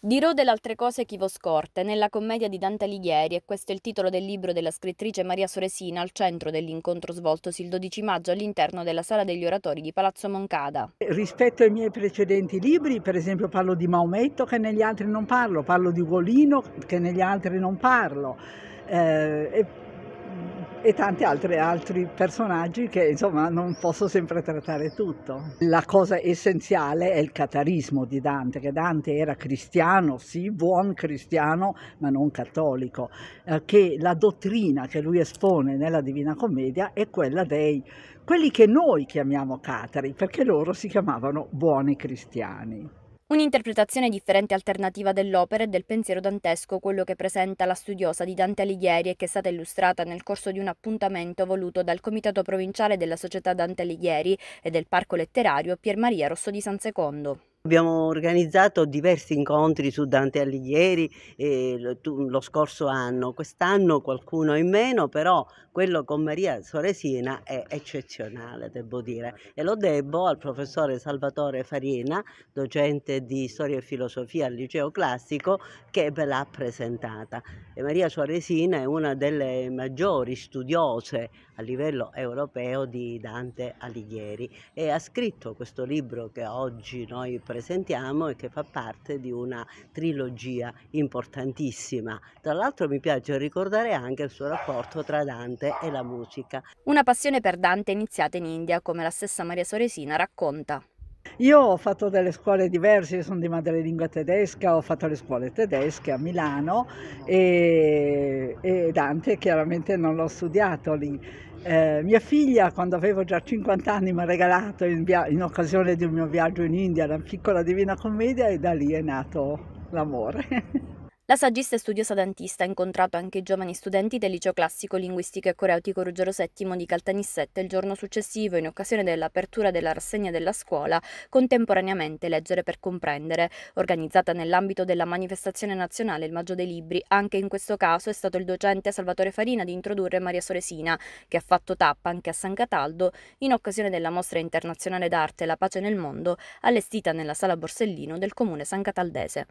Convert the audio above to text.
Dirò delle altre cose chi vos scorte, nella commedia di Dante Alighieri, e questo è il titolo del libro della scrittrice Maria Soresina al centro dell'incontro svoltosi il 12 maggio all'interno della Sala degli Oratori di Palazzo Moncada. Eh, rispetto ai miei precedenti libri, per esempio parlo di Maometto che negli altri non parlo, parlo di Ugolino che negli altri non parlo. Eh, e tanti altri, altri personaggi che insomma non posso sempre trattare tutto. La cosa essenziale è il catarismo di Dante, che Dante era cristiano, sì, buon cristiano, ma non cattolico, eh, che la dottrina che lui espone nella Divina Commedia è quella dei quelli che noi chiamiamo catari, perché loro si chiamavano buoni cristiani. Un'interpretazione differente e alternativa dell'opera e del pensiero dantesco, quello che presenta la studiosa di Dante Alighieri e che è stata illustrata nel corso di un appuntamento voluto dal Comitato Provinciale della Società Dante Alighieri e del Parco Letterario Pier Maria Rosso di San Secondo. Abbiamo organizzato diversi incontri su Dante Alighieri eh, lo scorso anno, quest'anno qualcuno in meno, però quello con Maria Soresina è eccezionale, devo dire, e lo debbo al professore Salvatore Farina, docente di storia e filosofia al liceo classico, che ve l'ha presentata. E Maria Soresina è una delle maggiori studiose a livello europeo di Dante Alighieri e ha scritto questo libro che oggi noi presentiamo presentiamo e che fa parte di una trilogia importantissima. Tra l'altro mi piace ricordare anche il suo rapporto tra Dante e la musica. Una passione per Dante iniziata in India, come la stessa Maria Soresina racconta. Io ho fatto delle scuole diverse, sono di madrelingua tedesca, ho fatto le scuole tedesche a Milano e, e Dante chiaramente non l'ho studiato lì. Eh, mia figlia, quando avevo già 50 anni, mi ha regalato in, in occasione di un mio viaggio in India la piccola Divina Commedia e da lì è nato l'amore. La saggista e studiosa dentista ha incontrato anche i giovani studenti del liceo classico linguistico e coreutico Ruggero VII di Caltanissette il giorno successivo in occasione dell'apertura della rassegna della scuola contemporaneamente Leggere per comprendere, organizzata nell'ambito della manifestazione nazionale Il Maggio dei Libri. Anche in questo caso è stato il docente Salvatore Farina ad introdurre Maria Soresina, che ha fatto tappa anche a San Cataldo in occasione della mostra internazionale d'arte La pace nel mondo allestita nella sala Borsellino del comune San Cataldese.